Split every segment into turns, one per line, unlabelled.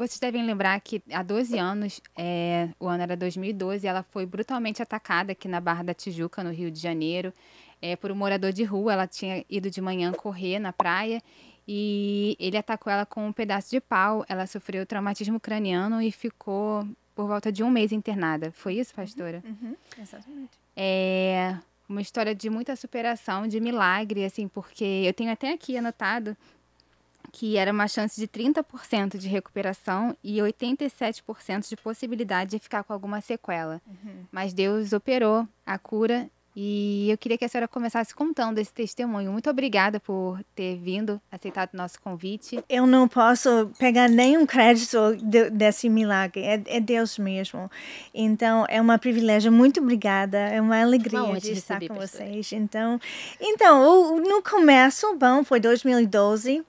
Vocês devem lembrar que há 12 anos, é, o ano era 2012, ela foi brutalmente atacada aqui na Barra da Tijuca, no Rio de Janeiro, é, por um morador de rua. Ela tinha ido de manhã correr na praia e ele atacou ela com um pedaço de pau. Ela sofreu traumatismo craniano e ficou por volta de um mês internada. Foi isso, pastora? Uhum, uhum exatamente. É uma história de muita superação, de milagre, assim, porque eu tenho até aqui anotado que era uma chance de 30% de recuperação e 87% de possibilidade de ficar com alguma sequela. Uhum. Mas Deus operou a cura e eu queria que a senhora começasse contando esse testemunho. Muito obrigada por ter vindo, aceitado o nosso convite.
Eu não posso pegar nenhum crédito de, desse milagre, é, é, Deus mesmo. Então, é um privilégio. Muito obrigada, é uma alegria uma de estar receber, com pastor. vocês. Então, então o, no começo, bom, foi 2012,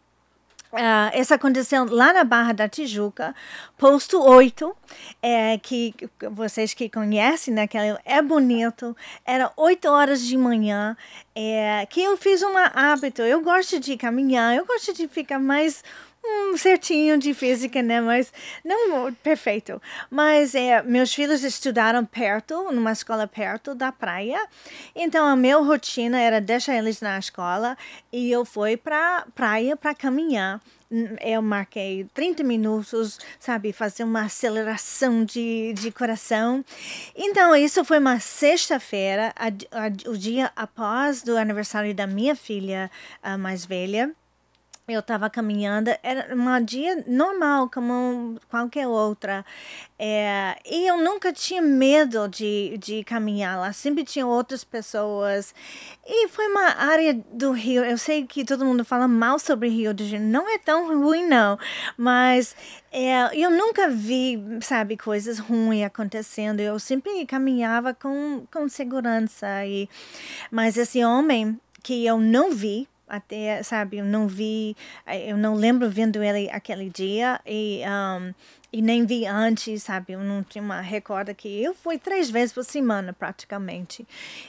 Uh, essa condição lá na Barra da Tijuca, posto 8, é, que vocês que conhecem, né, que é, é bonito, era 8 horas de manhã, é, que eu fiz um hábito, eu gosto de caminhar, eu gosto de ficar mais um certinho de física, né? Mas não perfeito. Mas é, meus filhos estudaram perto, numa escola perto da praia. Então a minha rotina era deixar eles na escola e eu fui para praia para caminhar eu marquei 30 minutos, sabe, fazer uma aceleração de, de coração. Então, isso foi uma sexta-feira, o dia após do aniversário da minha filha mais velha eu estava caminhando, era um dia normal, como qualquer outra. É, e eu nunca tinha medo de, de caminhar lá, sempre tinha outras pessoas. E foi uma área do Rio, eu sei que todo mundo fala mal sobre Rio de Janeiro, não é tão ruim não, mas é, eu nunca vi, sabe, coisas ruins acontecendo, eu sempre caminhava com, com segurança. E, mas esse homem que eu não vi, até, sabe, eu não vi, eh, eu não lembro vendo ele aquele dia e, um, e nem vi antes, sabe, eu não tinha uma recorda que eu fui três vezes por semana praticamente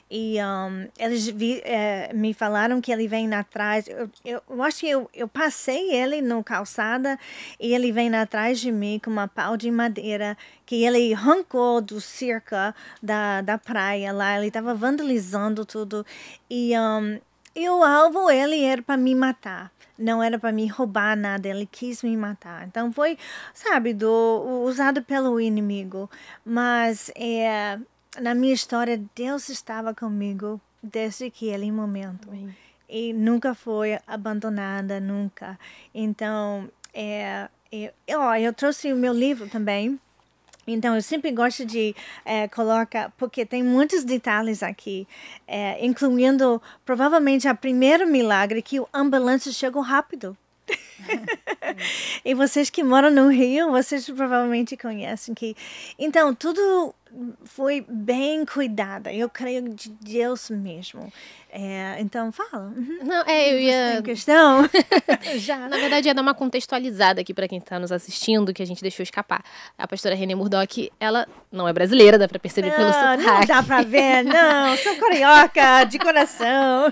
e um, eles vi, é, me falaram que ele vem atrás, eu, eu, eu, acho que eu, eu passei ele no calçada e ele vem atrás de mim com uma pau de madeira que ele arrancou do circa da, da praia lá, ele estava vandalizando tudo e um, e o alvo, ele era para me matar. Não era para me roubar nada, ele quis me matar. Então foi, sabe, do, usado pelo inimigo. Mas é, na minha história, Deus estava comigo desde aquele momento. Amém. E nunca foi abandonada, nunca. Então, é, é, ó, eu trouxe o meu livro também. Então, eu sempre gosto de é, eh, colocar, porque tem muitos detalhes aqui, é, incluindo provavelmente a primeiro milagre que o ambulância chegou rápido. e vocês que moram no Rio, vocês provavelmente conhecem que. Então, tudo foi bem cuidada. Eu creio de Deus mesmo. É, então, fala. Uhum. Não, é, eu ia. Tem
questão? Já. Na verdade, é dar uma contextualizada aqui para quem está nos assistindo, que a gente deixou escapar. A pastora René Murdock ela não é brasileira, dá para perceber não, pelo sotaque. Não dá para ver, não. Sou carioca, de coração.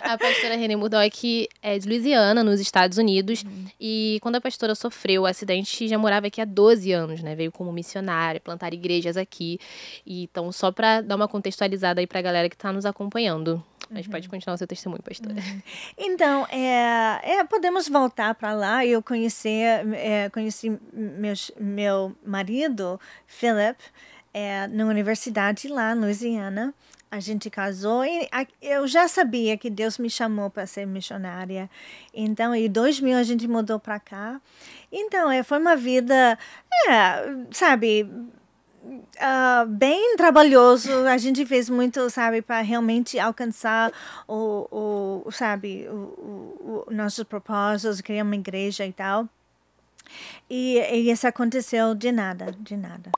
A pastora René Murdock é de Louisiana, nos Estados Unidos. Uhum. E quando a pastora sofreu o acidente, já morava aqui há 12 anos, né? Veio como missionária, plantar igrejas aqui então, só para dar uma contextualizada aí para a galera que está nos acompanhando. Mas uhum. pode continuar o seu testemunho, pastor Uhum.
Então, é, é, podemos voltar para lá. Eu conheci, é, conheci meus, meu marido, Philip, é, na universidade lá, em Louisiana. A gente casou e a, eu já sabia que Deus me chamou para ser missionária. Então, em 2000 a gente mudou para cá. Então, é, foi uma vida, é, sabe, uh, bem trabalhoso. A gente fez muito, sabe, para realmente alcançar o, o sabe, o, o, o nossos propósitos, criar uma igreja e tal. E, e, isso aconteceu de nada, de nada.